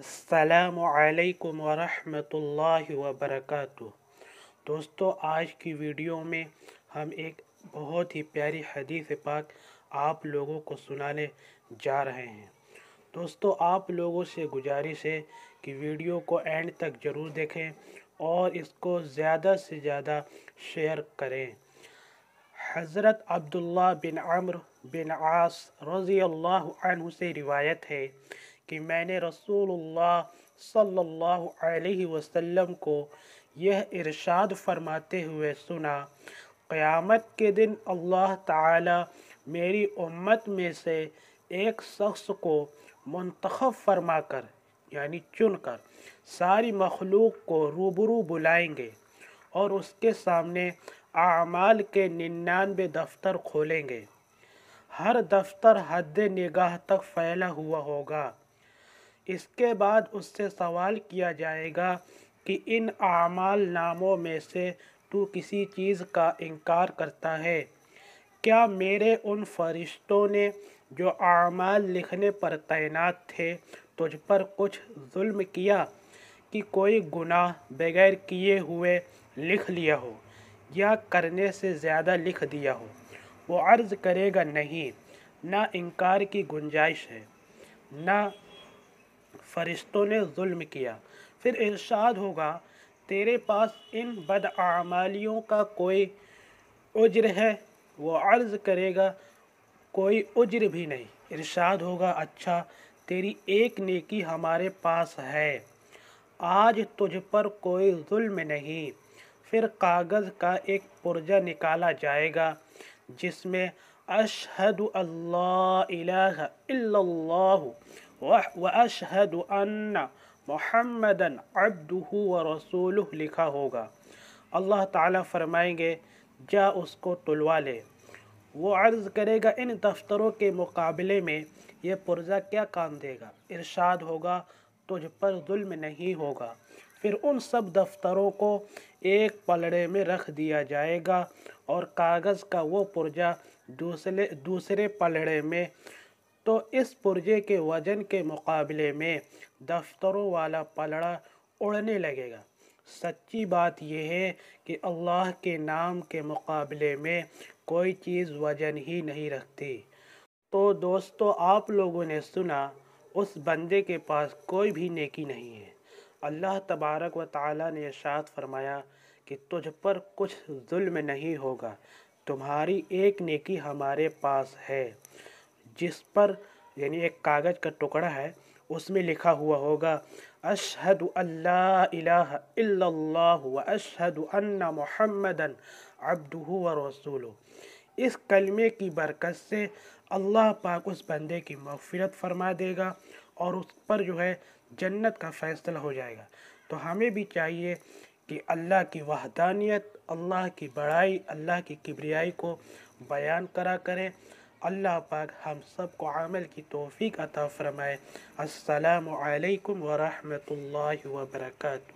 السلام علیکم ورحمۃ اللہ وبرکاتہ دوستو آج کی ویڈیو میں ہم ایک بہت ہی پیاری حدیث پاک آپ لوگوں کو سنانے جا رہے ہیں دوستو آپ لوگوں سے گزارش ہے کہ ویڈیو کو اینڈ تک ضرور دیکھیں اور اس کو زیادہ سے زیادہ شیئر کریں حضرت عبداللہ بن عمر بن عاص رضی اللہ عنہ سے روایت ہے کہ میں نے رسول اللہ صلی اللہ علیہ وسلم کو یہ ارشاد فرماتے ہوئے سنا قیامت کے دن اللہ تعالی میری امت میں سے ایک شخص کو منتخب فرما کر یعنی چن کر ساری مخلوق کو روبرو بلائیں گے اور اس کے سامنے اعمال کے ننانوے دفتر کھولیں گے ہر دفتر حد نگاہ تک پھیلا ہوا ہوگا اس کے بعد اس سے سوال کیا جائے گا کہ ان اعمال ناموں میں سے تو کسی چیز کا انکار کرتا ہے کیا میرے ان فرشتوں نے جو اعمال لکھنے پر تعینات تھے تجھ پر کچھ ظلم کیا کہ کوئی گناہ بغیر کیے ہوئے لکھ لیا ہو یا کرنے سے زیادہ لکھ دیا ہو وہ عرض کرے گا نہیں نہ انکار کی گنجائش ہے نہ فرشتوں نے ظلم کیا پھر ارشاد ہوگا تیرے پاس ان بدعمالیوں کا کوئی اجر ہے وہ عرض کرے گا کوئی اجر بھی نہیں ارشاد ہوگا اچھا تیری ایک نیکی ہمارے پاس ہے آج تجھ پر کوئی ظلم نہیں پھر کاغذ کا ایک پرجہ نکالا جائے گا جس میں اشہد اللہ الہ الا اللہ و ان محمدن ابدہ و لکھا ہوگا اللہ تعالیٰ فرمائیں گے جا اس کو تلوا لے وہ عرض کرے گا ان دفتروں کے مقابلے میں یہ پرزہ کیا کام دے گا ارشاد ہوگا تجھ پر ظلم نہیں ہوگا پھر ان سب دفتروں کو ایک پلڑے میں رکھ دیا جائے گا اور کاغذ کا وہ پرجہ دوسرے دوسرے پلڑے میں تو اس پرجے کے وجن کے مقابلے میں دفتروں والا پلڑا اڑنے لگے گا سچی بات یہ ہے کہ اللہ کے نام کے مقابلے میں کوئی چیز وجن ہی نہیں رکھتی تو دوستو آپ لوگوں نے سنا اس بندے کے پاس کوئی بھی نیکی نہیں ہے اللہ تبارک و تعالی نے ارشاد فرمایا کہ تجھ پر کچھ ظلم نہیں ہوگا تمہاری ایک نیکی ہمارے پاس ہے جس پر یعنی ایک کاغذ کا ٹکڑا ہے اس میں لکھا ہوا ہوگا اشہد اللہ الہ الا اللہ و اشہد ان محمد عبدہ و رسول اس کلمے کی برکت سے اللہ پاک اس بندے کی مغفرت فرما دے گا اور اس پر جو ہے جنت کا فیصلہ ہو جائے گا تو ہمیں بھی چاہیے کہ اللہ کی وحدانیت اللہ کی بڑائی اللہ کی کبریائی کو بیان کرا کریں اللہ پاک ہم سب کو عمل کی توفیق عطا فرمائے السلام علیکم ورحمۃ اللہ وبرکاتہ